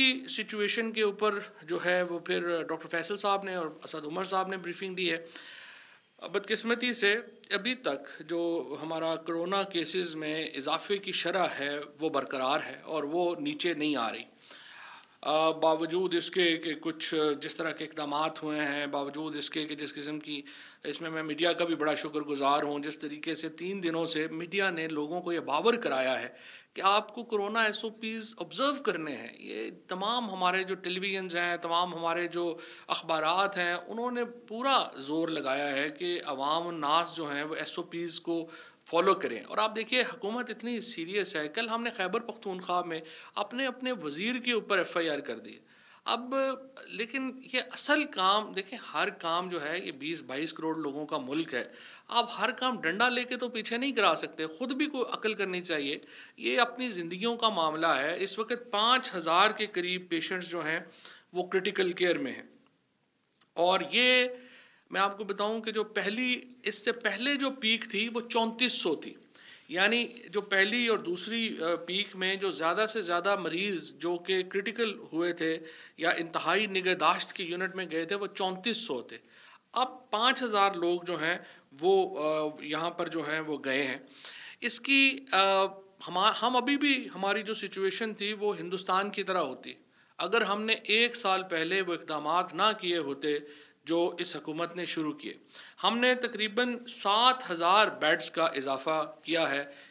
की सिचुएशन के ऊपर जो है वो फिर डॉक्टर फैसल साहब ने और असद उमर साहब ने ब्रीफिंग दी है बदकस्मती से अभी तक जो हमारा कोरोना केसेस में इजाफे की शरह है वो बरकरार है और वो नीचे नहीं आ रही बावजूद इसके कि कुछ जिस तरह के इकदाम हुए हैं बावजूद इसके कि जिस किस्म की इसमें मैं मीडिया का भी बड़ा शुक्रगुजार हूँ जिस तरीके से तीन दिनों से मीडिया ने लोगों को ये बावर कराया है कि आपको corona S O Ps observe करने हैं ये तमाम हमारे जो टेलीविजन्स हैं तमाम हमारे जो अखबार हैं उन्होंने पूरा जोर लगाया है कि अवाम नास जो हैं वो एस ओ पीज़ को फॉलो करें और आप देखिए हुकूमत इतनी सीरियस है कल हमने खैबर पख्तूनख्वा में अपने अपने वज़ीर के ऊपर एफ़ आई आर कर दी अब लेकिन ये असल काम देखें हर काम जो है ये 20-22 करोड़ लोगों का मुल्क है आप हर काम डंडा लेके तो पीछे नहीं करा सकते ख़ुद भी कोई अकल करनी चाहिए ये अपनी ज़िंदगियों का मामला है इस वक्त पाँच हज़ार के करीब पेशेंट्स जो हैं वो क्रिटिकल केयर में हैं और ये मैं आपको बताऊं कि जो पहली इससे पहले जो पीक थी वो चौंतीस सौ थी यानी जो पहली और दूसरी पीक में जो ज़्यादा से ज़्यादा मरीज़ जो कि क्रिटिकल हुए थे या इंतहाई निगहदाश्त की यूनिट में गए थे वो चौंतीस सौ थे अब पाँच हज़ार लोग जो हैं वो यहाँ पर जो हैं वो गए हैं इसकी हम हम अभी भी हमारी जो सिचुएशन थी वो हिंदुस्तान की तरह होती अगर हमने एक साल पहले वो इकदाम ना किए होते जो इस हकूमत ने शुरू किए हमने तकरीबन सात हज़ार बेड्स का इजाफा किया है